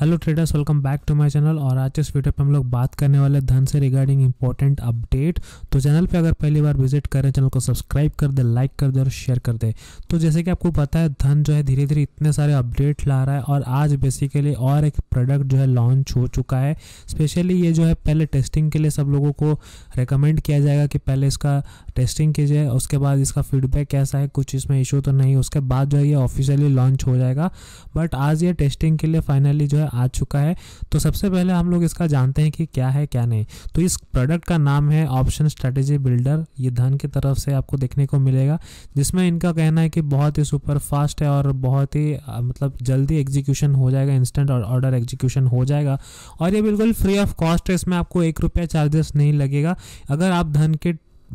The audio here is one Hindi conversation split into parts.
Hello traders welcome back to my channel और आज इस वीडियो पे हम लोग बात करने वाले धन से रिगार्डिंग इंपॉर्टेंट अपडेट तो चैनल पे अगर पहली बार विजिट करें चैनल को सब्सक्राइब कर दे लाइक कर दे और शेयर कर दे तो जैसे कि आपको पता है धन जो है धीरे धीरे इतने सारे अपडेट ला रहा है और आज बेसिकली और एक प्रोडक्ट जो है लॉन्च हो चुका है स्पेशली ये जो है पहले टेस्टिंग के लिए सब लोगों को रिकमेंड किया जाएगा कि पहले इसका टेस्टिंग कीजिए उसके बाद इसका फीडबैक कैसा है कुछ इसमें इशू तो नहीं उसके बाद जो है ये ऑफिशियली लॉन्च हो जाएगा बट आज ये टेस्टिंग के लिए फाइनली जो है आ चुका है तो सबसे पहले हम लोग इसका जानते हैं कि क्या है क्या नहीं तो इस प्रोडक्ट का नाम है ऑप्शन स्ट्रेटेजी बिल्डर ये धन की तरफ से आपको देखने को मिलेगा जिसमें इनका कहना है कि बहुत ही सुपर फास्ट है और बहुत ही मतलब जल्दी एग्जीक्यूशन हो जाएगा इंस्टेंट ऑर्डर एग्जीक्यूशन हो जाएगा और ये बिल्कुल फ्री ऑफ कॉस्ट है इसमें आपको एक रुपया चार्जेस नहीं लगेगा अगर आप धन के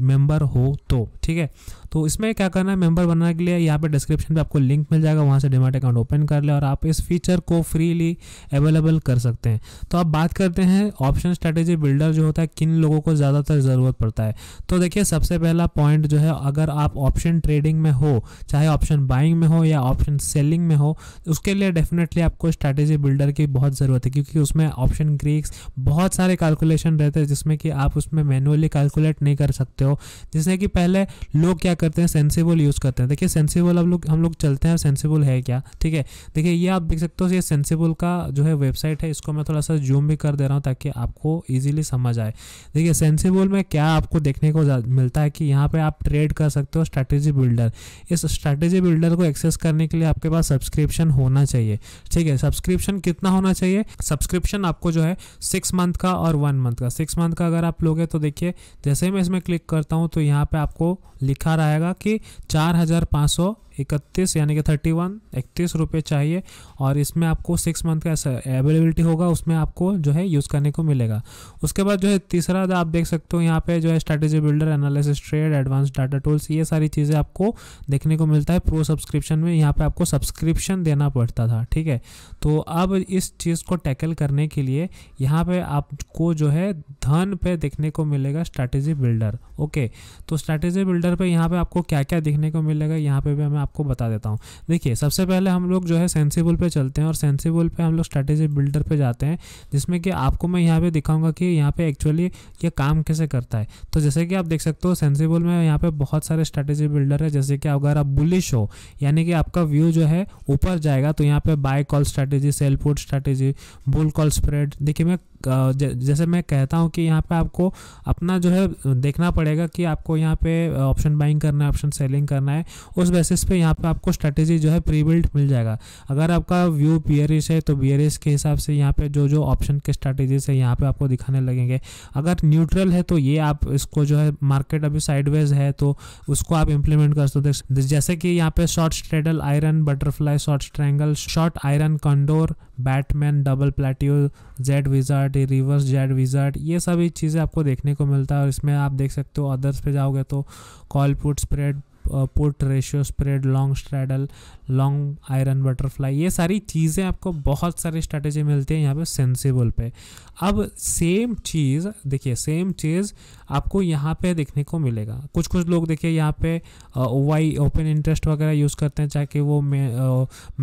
मेंबर हो तो ठीक है तो इसमें क्या करना है मेंबर बनने के लिए यहाँ पे डिस्क्रिप्शन पे आपको लिंक मिल जाएगा वहाँ से डिमार्ट अकाउंट ओपन कर ले और आप इस फीचर को फ्रीली अवेलेबल कर सकते हैं तो आप बात करते हैं ऑप्शन स्ट्रेटेजी बिल्डर जो होता है किन लोगों को ज़्यादातर ज़रूरत पड़ता है तो देखिए सबसे पहला पॉइंट जो है अगर आप ऑप्शन ट्रेडिंग में हो चाहे ऑप्शन बाइंग में हो या ऑप्शन सेलिंग में हो उसके लिए डेफिनेटली आपको स्ट्रैटेजी बिल्डर की बहुत ज़रूरत है क्योंकि उसमें ऑप्शन ग्रीक्स बहुत सारे कैलकुलेशन रहते हैं जिसमें कि आप उसमें मैनुअली कैलकुलेट नहीं कर सकते हो जिसमें कि पहले लोग क्या करते हैं सेंसिबल यूज़ करते हैं देखिए सेंसिबल हम लोग हम लोग चलते हैं सेंसिबल है क्या ठीक है देखिए ये आप देख सकते हो ये सेंसिबल का जो है वेबसाइट है इसको मैं थोड़ा सा जूम भी कर दे रहा हूँ ताकि आपको ईजिली समझ आए देखिए सेंसिबल में क्या आपको देखने को मिलता है कि यहाँ पर आप ट्रेड कर सकते हो स्ट्रैटेजी बिल्डर इस स्ट्रैटेजी बिल्डर को एक्सेस करने के लिए आपके पास सब्सक्रिप्शन होना चाहिए ठीक है सब्सक्रिप्शन कितना होना चाहिए सब्सक्रिप्शन आपको जो है सिक्स मंथ का और वन मंथ का सिक्स मंथ का अगर आप लोगे तो देखिए जैसे ही मैं इसमें क्लिक करता हूँ तो यहाँ पे आपको लिखा रहा है आएगा कि चार हज़ार पाँच सौ इकतीस यानी कि थर्टी वन इकतीस रुपये चाहिए और इसमें आपको सिक्स मंथ का अवेलेबिलिटी होगा उसमें आपको जो है यूज़ करने को मिलेगा उसके बाद जो है तीसरा आप देख सकते हो यहाँ पे जो है strategy builder analysis trade advance data tools ये सारी चीज़ें आपको देखने को मिलता है प्रो सब्सक्रिप्शन में यहाँ पर आपको सब्सक्रिप्शन देना पड़ता था ठीक है तो अब इस चीज़ को टैकल करने के लिए यहाँ पर आपको जो है धन पे देखने को मिलेगा स्ट्रैटेजी बिल्डर ओके तो स्ट्रैटेजी बिल्डर पर यहाँ पर आपको क्या क्या देखने को मिलेगा यहाँ पे भी मैं आपको बता देता हूँ देखिए सबसे पहले हम लोग जो है सेंसिबल पे चलते हैं और सेंसिबल पे हम लोग स्ट्रेटेजी बिल्डर पे जाते हैं जिसमें कि आपको मैं यहाँ पे दिखाऊंगा कि यहाँ पे एक्चुअली ये काम कैसे करता है तो जैसे कि आप देख सकते हो सेंसिबल में यहाँ पे बहुत सारे स्ट्रेटेजी बिल्डर है जैसे कि अगर आप बुलिश हो यानी कि आपका व्यू जो है ऊपर जाएगा तो यहाँ पे buy call strategy sell put strategy bull call spread देखिए मैं जैसे मैं कहता हूँ कि यहाँ पे आपको अपना जो है देखना पड़ेगा कि आपको यहाँ पे ऑप्शन बाइंग करना है ऑप्शन सेलिंग करना है उस बेसिस पे यहाँ पे आपको स्ट्रेटेजी जो है प्रीबिल्ट मिल जाएगा अगर आपका व्यू बियरिस है तो बियरिस के हिसाब से यहाँ पे जो जो ऑप्शन के स्ट्रेटेजीज है यहाँ पे आपको दिखाने लगेंगे अगर न्यूट्रल है तो ये आप इसको जो है मार्केट अभी साइडवेज है तो उसको आप इम्प्लीमेंट कर सकते जैसे कि यहाँ पे short straddle iron butterfly short strangle short iron condor batman double plateau jade lizard reverse jade lizard ये सभी चीज़ें आपको देखने को मिलता है और इसमें आप देख सकते हो अदर्स पे जाओगे तो call put spread put ratio spread long straddle long iron butterfly ये सारी चीज़ें आपको बहुत सारी स्ट्रैटेजी मिलती है यहाँ पे सेंसिबल पे अब सेम चीज़ देखिए सेम चीज़ आपको यहाँ पे देखने को मिलेगा कुछ कुछ लोग देखिए यहाँ पे वाई ओपन इंटरेस्ट वगैरह यूज़ करते हैं चाहे वो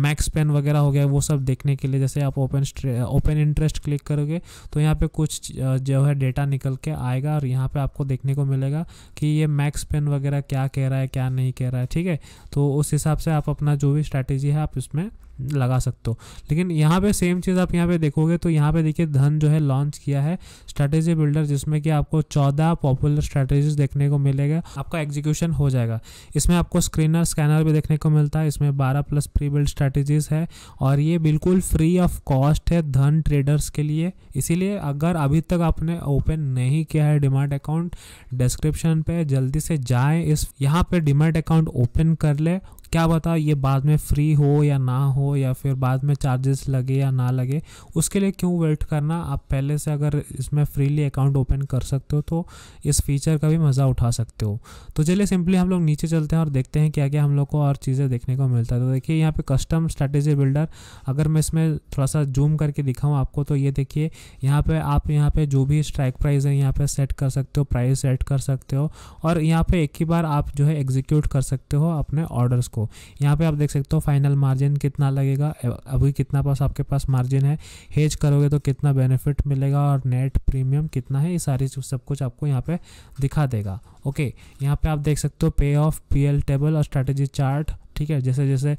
मैक्स पेन वगैरह हो गया वो सब देखने के लिए जैसे आप ओपन ओपन इंटरेस्ट क्लिक करोगे तो यहाँ पे कुछ जो है डेटा निकल के आएगा और यहाँ पे आपको देखने को मिलेगा कि ये मैक्स पेन वगैरह क्या कह रहा है क्या नहीं कह रहा है ठीक है तो उस हिसाब से आप अपना जो भी स्ट्रैटेजी है आप उसमें लगा सकते हो लेकिन यहाँ पे सेम चीज़ आप यहाँ पे देखोगे तो यहाँ पे देखिए धन जो है लॉन्च किया है स्ट्रैटेजी बिल्डर जिसमें कि आपको चौदह पॉपुलर स्ट्रैटेजीज देखने को मिलेगा आपका एग्जीक्यूशन हो जाएगा इसमें आपको स्क्रीनर स्कैनर भी देखने को मिलता है इसमें बारह प्लस प्री बिल्ड स्ट्रैटेजीज है और ये बिल्कुल फ्री ऑफ कॉस्ट है धन ट्रेडर्स के लिए इसीलिए अगर अभी तक आपने ओपन नहीं किया है डिमार्ट अकाउंट डिस्क्रिप्शन पर जल्दी से जाए इस यहाँ पर डिमार्ट अकाउंट ओपन कर ले क्या बताओ ये बाद में फ्री हो या ना हो या फिर बाद में चार्जेस लगे या ना लगे उसके लिए क्यों वेट करना आप पहले से अगर इसमें फ्रीली अकाउंट ओपन कर सकते हो तो इस फीचर का भी मज़ा उठा सकते हो तो चलिए सिंपली हम लोग नीचे चलते हैं और देखते हैं क्या क्या हम लोग को और चीज़ें देखने को मिलता है तो देखिए यहाँ पर कस्टम स्ट्रैटेजी बिल्डर अगर मैं इसमें थोड़ा सा जूम करके दिखाऊँ आपको तो ये देखिए यहाँ पर आप यहाँ पर जो भी स्ट्राइक प्राइस है यहाँ पर सेट कर सकते हो प्राइस सेट कर सकते हो और यहाँ पर एक ही बार आप जो है एग्जीक्यूट कर सकते हो अपने ऑर्डर्स को आपको यहाँ पे आप देख सकते हो फाइनल मार्जिन कितना लगेगा अभी कितना पास आपके पास मार्जिन है हेज करोगे तो कितना बेनिफिट मिलेगा और नेट प्रीमियम कितना है ये सारी सब कुछ आपको यहाँ पे दिखा देगा ओके यहाँ पे आप देख सकते हो पे ऑफ पी टेबल और स्ट्रेटेजी चार्ट ठीक है जैसे जैसे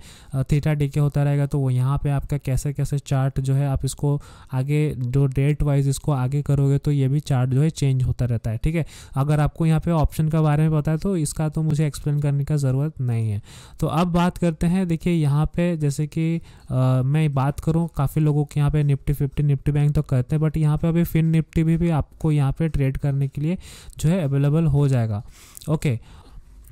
थीटा डीके होता रहेगा तो वो यहाँ पे आपका कैसे कैसे चार्ट जो है आप इसको आगे जो डेट वाइज इसको आगे करोगे तो ये भी चार्ट जो है चेंज होता रहता है ठीक है अगर आपको यहाँ पे ऑप्शन के बारे में पता है तो इसका तो मुझे एक्सप्लेन करने का ज़रूरत नहीं है तो अब बात करते हैं देखिए यहाँ पर जैसे कि आ, मैं बात करूँ काफ़ी लोगों के यहाँ पर निफ्टी फिफ्टी निफ्टी बैंक तो करते हैं बट यहाँ पर अभी फिन निफ्टी भी, भी आपको यहाँ पर ट्रेड करने के लिए जो है अवेलेबल हो जाएगा ओके okay,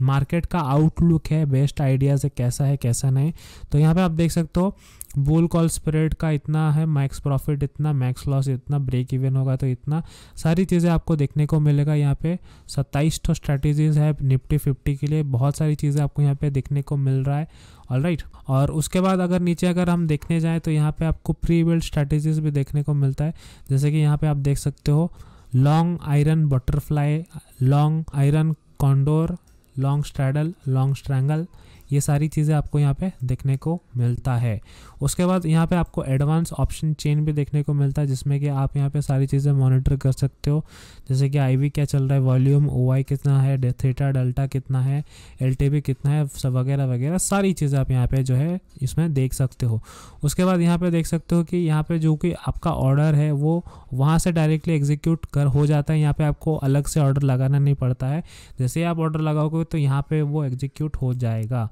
मार्केट का आउटलुक है बेस्ट आइडियाज़ है कैसा है कैसा नहीं तो यहाँ पे आप देख सकते हो बुल कॉल स्प्रेड का इतना है मैक्स प्रॉफिट इतना मैक्स लॉस इतना ब्रेक इवन होगा तो इतना सारी चीज़ें आपको देखने को मिलेगा यहाँ पे सत्ताईस तो स्ट्रैटेजीज है निफ्टी फिफ्टी के लिए बहुत सारी चीज़ें आपको यहाँ पे देखने को मिल रहा है ऑल राइट right. और उसके बाद अगर नीचे अगर हम देखने जाएँ तो यहाँ पर आपको प्री बिल्ड स्ट्रैटेजीज भी देखने को मिलता है जैसे कि यहाँ पर आप देख सकते हो long iron butterfly long iron condor long straddle long strangle ये सारी चीज़ें आपको यहाँ पे देखने को मिलता है उसके बाद यहाँ पे आपको एडवांस ऑप्शन चेन भी देखने को मिलता है जिसमें कि आप यहाँ पे सारी चीज़ें मॉनिटर कर सकते हो जैसे कि आई क्या चल रहा है वॉल्यूम ओ कितना है थेटा डेल्टा कितना है एल कितना है वगैरह वगैरह सारी चीज़ें आप यहाँ पर जो है इसमें देख सकते हो उसके बाद यहाँ पर देख सकते हो कि यहाँ पर जो कि आपका ऑर्डर है वो वहाँ से डायरेक्टली एग्जीक्यूट कर हो जाता है यहाँ पर आपको अलग से ऑर्डर लगाना नहीं पड़ता है जैसे आप ऑर्डर लगाओगे तो यहाँ पर वो एग्जीक्यूट हो जाएगा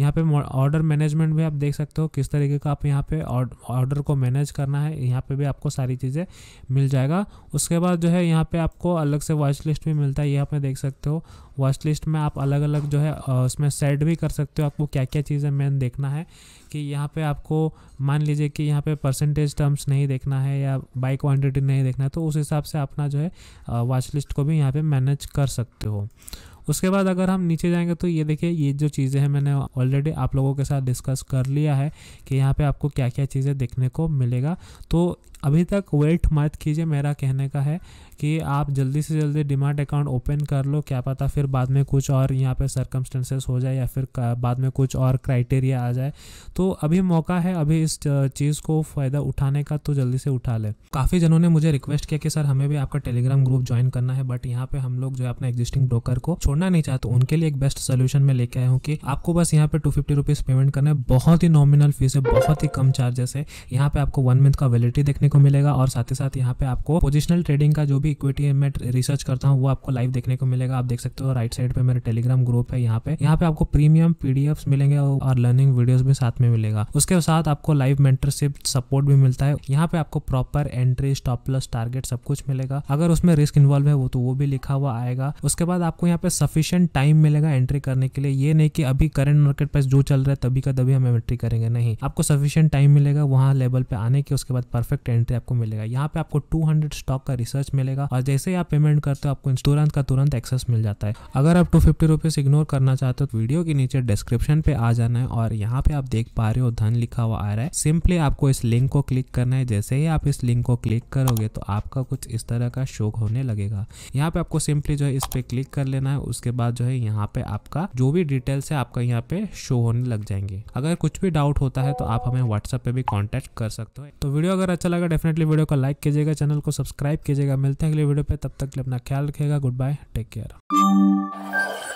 यहाँ पे ऑर्डर मैनेजमेंट भी आप देख सकते हो किस तरीके का आप यहाँ पे ऑर्डर को मैनेज करना है यहाँ पे भी आपको सारी चीज़ें मिल जाएगा उसके बाद जो है यहाँ पे आपको अलग से वॉच लिस्ट भी मिलता है ये आप देख सकते हो वॉच लिस्ट में आप अलग अलग जो है उसमें सेट भी कर सकते हो आपको क्या क्या चीज़ें मेन देखना है कि यहाँ पे आपको मान लीजिए कि यहाँ पे परसेंटेज टर्म्स नहीं देखना है या बाई क्वांटिटी नहीं देखना है तो उस हिसाब से अपना जो है वॉच लिस्ट को भी यहाँ पे मैनेज कर सकते हो उसके बाद अगर हम नीचे जाएंगे तो ये देखिए ये जो चीज़ें हैं मैंने ऑलरेडी आप लोगों के साथ डिस्कस कर लिया है कि यहाँ पे आपको क्या क्या चीज़ें देखने को मिलेगा तो अभी तक वेट मत कीजिए मेरा कहने का है कि आप जल्दी से जल्दी डिमार्ट अकाउंट ओपन कर लो क्या पता फिर बाद में कुछ और यहाँ पे सर्कमस्टेंसेस हो जाए या फिर बाद में कुछ और क्राइटेरिया आ जाए तो अभी मौका है अभी इस चीज़ को फ़ायदा उठाने का तो जल्दी से उठा ले काफ़ी जनों ने मुझे रिक्वेस्ट किया कि सर हमें भी आपका टेलीग्राम ग्रुप ज्वाइन करना है बट यहाँ पे हम लोग जो है अपना एग्जिस्टिंग ब्रोकर को छोड़ना नहीं चाहते उनके लिए एक बेस्ट सोल्यूशन में लेके आया हूँ कि आपको बस यहाँ पे टू फिफ्टी रुपीज़ पेमेंट करना है बहुत ही नॉमिनल फीस है बहुत ही कम चार्जेस है यहाँ पे आपको वन मंथ का वैलिडिटी देखने को मिलेगा और साथ ही साथ यहाँ पे आपको पोजिशनल ट्रेडिंग का जो भी इक्विटी में रिसर्च करता हूँ वो आपको लाइव देखने को मिलेगा आप देख सकते हो राइट साइड पे मेरा टेलीग्राम ग्रुप है यहाँ पे यहाँ पे आपको प्रीमियम पीडीएफ मिलेंगे और लर्निंग वीडियो भी साथ में मिलेगा उसके साथ आपको लाइव मेंटरशिप सपोर्ट भी मिलता है यहाँ पे आपको proper entry stop plus target सब कुछ मिलेगा अगर उसमें रिस्क इन्वॉल्व है वो तो वो भी लिखा हुआ आएगा उसके बाद आपको यहाँ पे सफिशियंट टाइम मिलेगा एंट्री करने के लिए ये नहीं कि अभी करंट मार्केट प्राइस जो चल रहा है तभी का तभी हम एंट्री करेंगे नहीं आपको सफिशियंट टाइम मिलेगा वहाँ लेवल पे आने के उसके बाद परफेक्ट एंट्री आपको मिलेगा यहाँ पे आपको टू स्टॉक का रिसर्च मिलेगा जाएगा और जैसे ही आप पेमेंट करते हो आपको तुरंत का तुरंत एक्सेस मिल जाता है अगर आप टू फिफ्टी रुपीज इग्नोर करना चाहते हो तो वीडियो के नीचे डिस्क्रिप्शन पे आ जाना है और यहाँ पे आप देख पा रहे हो धन लिखा हुआ आ रहा है सिंपली आपको इस लिंक को क्लिक करना है जैसे ही आप इस लिंक को क्लिक करोगे तो आपका कुछ इस तरह का शो होने लगेगा यहाँ पे आपको सिंपली जो है इस पे क्लिक कर लेना है उसके बाद जो है यहाँ पे आपका जो भी डिटेल्स है आपका यहाँ पे शो होने लग जाएंगे अगर कुछ भी डाउट होता है तो आप हमें व्हाट्सएप पे भी कॉन्टेक्ट कर सकते हो तो वीडियो अगर अच्छा लगा डेफिनेटली वीडियो को लाइक कीजिएगा चैनल को सब्सक्राइब कीजिएगा मिलते मिलते हैं अगले वीडियो पे तब तक के अपना ख्याल रखेगा गुड बाय टेक केयर